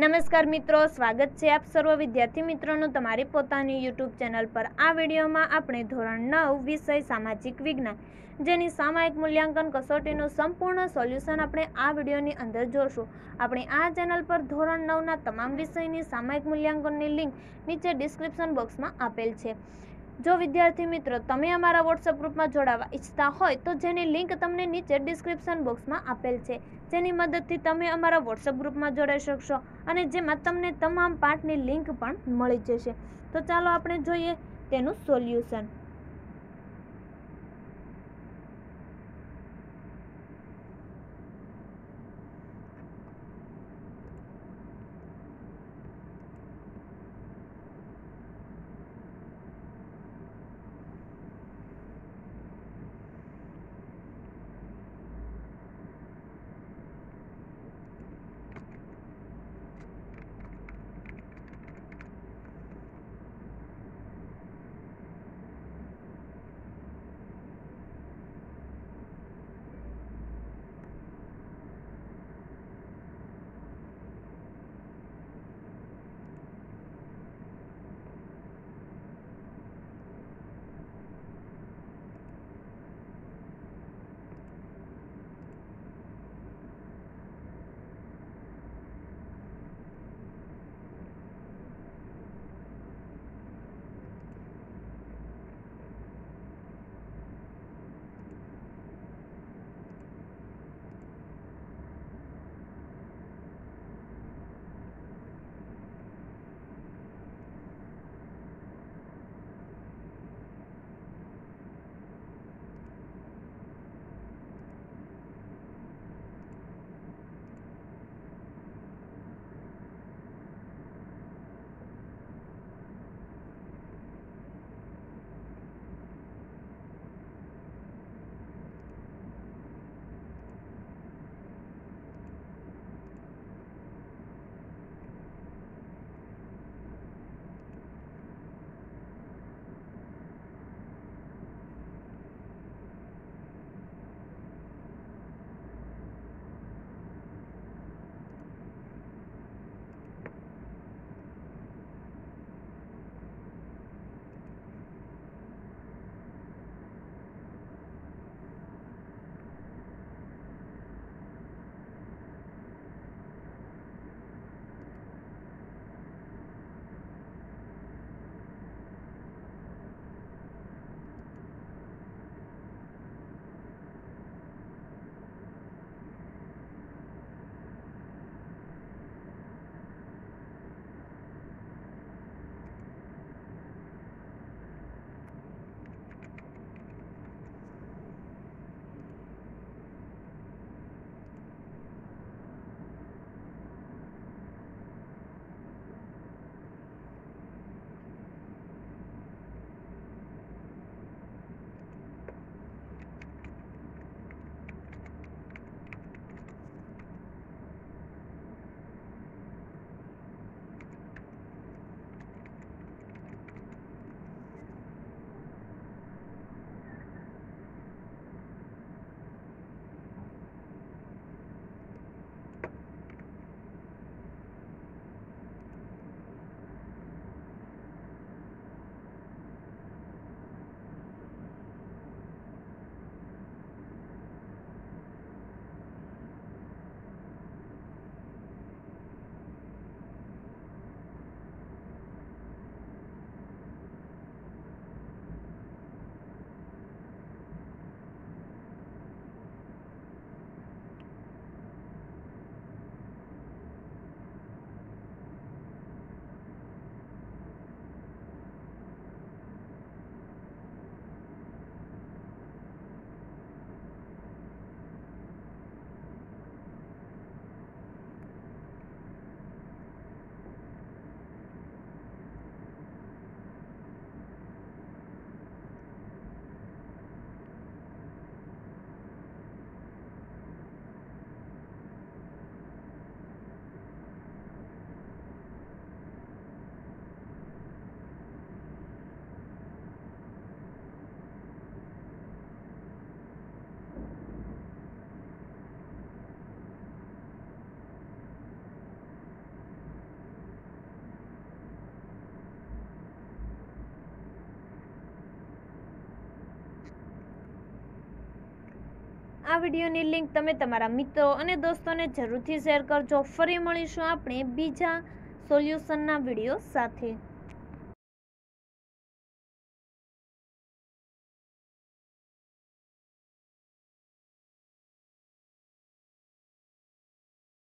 નમસ્કાર મિત્રો સ્વાગત છે આપ સર્વ વિદ્યાર્થી મિત્રોનું તમારી પોતાની યુટ્યુબ ચેનલ પર આ વિડીયોમાં આપણે ધોરણ નવ વિષય સામાજિક વિજ્ઞાન જેની સામાયિક મૂલ્યાંકન કસોટીનું સંપૂર્ણ સોલ્યુશન આપણે આ વિડીયોની અંદર જોશું આપણે આ ચેનલ પર ધોરણ નવના તમામ વિષયની સામાયિક મૂલ્યાંકનની લિંક નીચે ડિસ્ક્રિપ્શન બોક્સમાં આપેલ છે જો વિદ્યાર્થી મિત્રો તમે અમારા વોટ્સઅપ ગ્રુપમાં જોડાવા ઈચ્છતા હોય તો જેની લિંક તમને નીચે ડિસ્ક્રિપ્શન બોક્સમાં આપેલ છે જેની મદદથી તમે અમારા વોટ્સઅપ ગ્રુપમાં જોડાઈ શકશો અને જેમાં તમને તમામ પાઠની લિંક પણ મળી જશે તો ચાલો આપણે જોઈએ તેનું સોલ્યુશન આ વિડીયોની લિંક તમે તમારા મિત્રો અને દોસ્તોને જરૂરથી શેર કરજો ફરી મળીશું આપણે બીજા સોલ્યુશનના વિડીયો સાથે